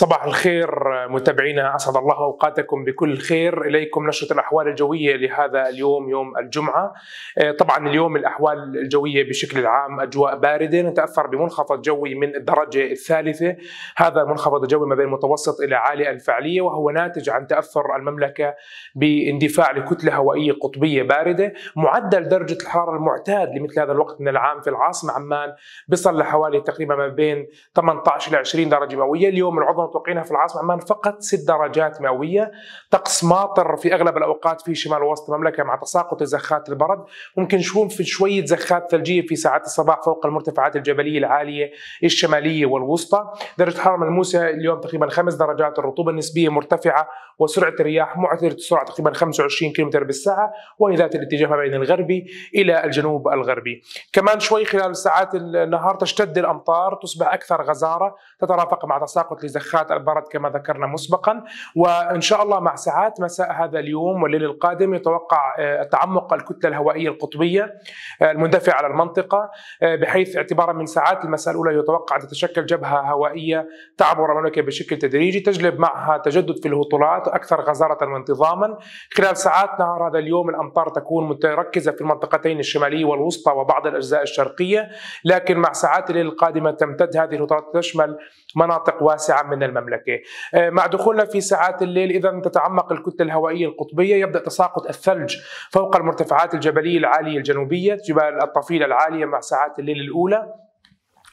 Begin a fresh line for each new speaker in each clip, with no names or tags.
صباح الخير متابعينا اسعد الله اوقاتكم بكل خير اليكم نشره الاحوال الجويه لهذا اليوم يوم الجمعه آه، طبعا اليوم الاحوال الجويه بشكل عام اجواء بارده نتاثر بمنخفض جوي من الدرجه الثالثه هذا المنخفض الجوي ما بين متوسط الى عالي الفعليه وهو ناتج عن تاثر المملكه باندفاع لكتله هوائيه قطبيه بارده معدل درجه الحراره المعتاد لمثل هذا الوقت من العام في العاصمه عمان بيصل لحوالي تقريبا ما بين 18 الى 20 درجه مئويه اليوم العظمى متوقعينها في العاصمه عمان فقط ست درجات مئويه طقس ماطر في اغلب الاوقات في شمال وسط المملكه مع تساقط زخات البرد ممكن نشوف في شويه زخات ثلجيه في ساعات الصباح فوق المرتفعات الجبليه العاليه الشماليه والوسطى درجه الحراره ملموسه اليوم تقريبا خمس درجات الرطوبه النسبيه مرتفعه وسرعه الرياح معتدله السرعه تقريبا 25 كم بالساعه وهي ذات الاتجاه ما بين الغربي الى الجنوب الغربي كمان شوي خلال ساعات النهار تشتد الامطار تصبح اكثر غزاره تترافق مع تساقط لزخات ارتفاعات البرد كما ذكرنا مسبقا وان شاء الله مع ساعات مساء هذا اليوم والليل القادم يتوقع آه، تعمق الكتله الهوائيه القطبيه آه، المندفعه على المنطقه آه، بحيث اعتبارا من ساعات المساء الاولى يتوقع ان تتشكل جبهه هوائيه تعبر المملكه بشكل تدريجي تجلب معها تجدد في الهطولات اكثر غزاره وانتظاما خلال ساعات نهار هذا اليوم الامطار تكون متركزه في المنطقتين الشماليه والوسطى وبعض الاجزاء الشرقيه لكن مع ساعات الليل القادمه تمتد هذه الهطولات تشمل مناطق واسعه من عن المملكة آه، مع دخولنا في ساعات الليل إذا تتعمق الكتلة الهوائية القطبية يبدأ تساقط الثلج فوق المرتفعات الجبلية العالية الجنوبية جبال الطفيلة العالية مع ساعات الليل الأولى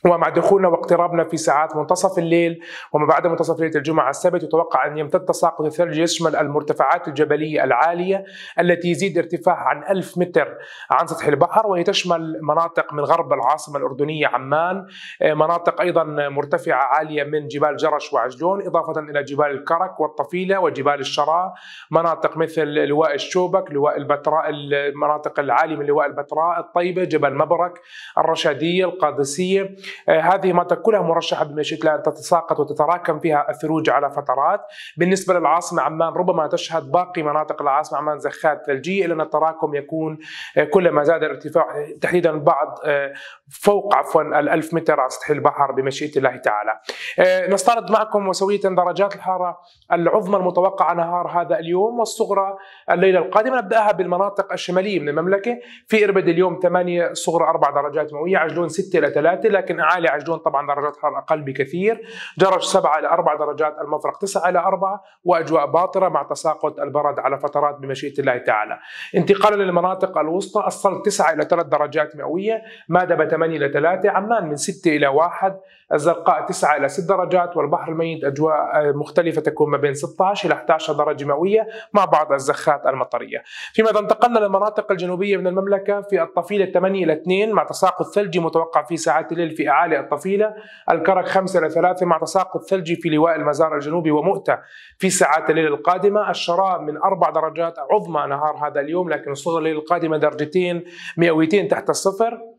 ومع دخولنا واقترابنا في ساعات منتصف الليل وما بعد منتصف ليله الجمعه السبت يتوقع ان يمتد تساقط الثلج يشمل المرتفعات الجبليه العاليه التي يزيد ارتفاعها عن 1000 متر عن سطح البحر وهي تشمل مناطق من غرب العاصمه الاردنيه عمان آه، مناطق ايضا مرتفعه عاليه من جبال جرش وعجلون اضافه الى جبال الكرك والطفيله وجبال الشراء مناطق مثل لواء الشوبك لواء البتراء المناطق العاليه من لواء البتراء الطيبه جبل مبرك الرشاديه القادسيه آه، هذه المناطق كلها مرشحه بمشيئه الله ان تتساقط وتتراكم فيها الثلوج على فترات بالنسبه للعاصمه عمان ربما تشهد باقي مناطق العاصمه عمان زخات ثلجيه الا ان التراكم يكون آه، كلما زاد الارتفاع تحديدا بعض آه، فوق عفوا ال 1000 متر على سطح البحر بمشيئه الله تعالى. نستعرض معكم وسويه درجات الحاره العظمى المتوقعه نهار هذا اليوم والصغرى الليله القادمه نبداها بالمناطق الشماليه من المملكه في اربد اليوم 8 صغرى 4 درجات مئويه عجلون 6 الى 3 لكن ساكن عالي عجلون طبعا درجات حرارة أقل بكثير درج 7 إلى 4 درجات المفرق 9 إلى 4 وأجواء باطرة مع تساقط البرد على فترات بمشيئة الله تعالى انتقالا للمناطق الوسطى الصلب 9 إلى 3 درجات مئوية مادبة 8 إلى 3 عمان من 6 إلى 1 الزرقاء 9 إلى 6 درجات والبحر الميت أجواء آه، مختلفة تكون ما بين 16 إلى 11 درجة مئوية مع بعض الزخات المطرية فيما إذا انتقلنا للمناطق الجنوبية من المملكة في الطفيلة 8 إلى 2 مع تساقط ثلجي متوقع في ساعات الليل في في الطفيلة الكرك 5 إلى 3 مع تساقط ثلجي في لواء المزار الجنوبي ومؤتة في ساعات الليل القادمة الشراب من 4 درجات عظمى نهار هذا اليوم لكن الصغر الليل القادمة درجتين مئويتين تحت الصفر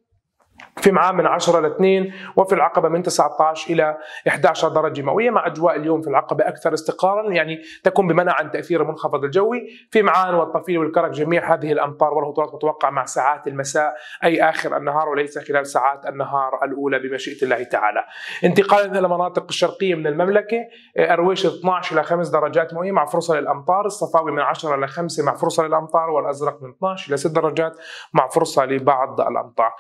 في معاه من 10 ل 2 وفي العقبة من 19 إلى 11 درجة مئوية مع أجواء اليوم في العقبة أكثر استقرارا يعني تكون بمنع عن تأثير المنخفض الجوي في معان والطفيل والكرك جميع هذه الأمطار والهطولات متوقع مع ساعات المساء أي آخر النهار وليس خلال ساعات النهار الأولى بمشيئة الله تعالى انتقالا إلى المناطق الشرقية من المملكة أرويش 12 إلى 5 درجات مئوية مع فرصة للأمطار الصفاوي من 10 إلى 5 مع فرصة للأمطار والأزرق من 12 إلى 6 درجات مع فرصة لبعض الأمطار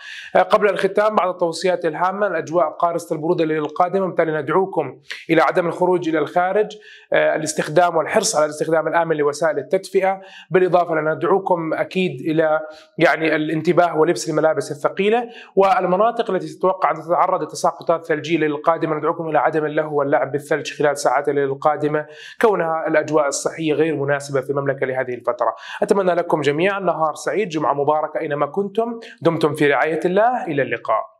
قبل الختام الختام بعض التوصيات الهامة الأجواء قارصة البرودة القادمة بالتالي ندعوكم إلى عدم الخروج إلى الخارج آه، الاستخدام والحرص على الاستخدام الآمن لوسائل التدفئة بالإضافة لندعوكم أكيد إلى يعني الانتباه ولبس الملابس الثقيلة والمناطق التي تتوقع أن تتعرض لتساقطات ثلجية القادمة ندعوكم إلى عدم اللهو واللعب بالثلج خلال ساعات القادمة كونها الأجواء الصحية غير مناسبة في المملكة لهذه الفترة أتمنى لكم جميعا نهار سعيد جمعة مباركة أينما كنتم دمتم في رعاية الله إلى اللقاء か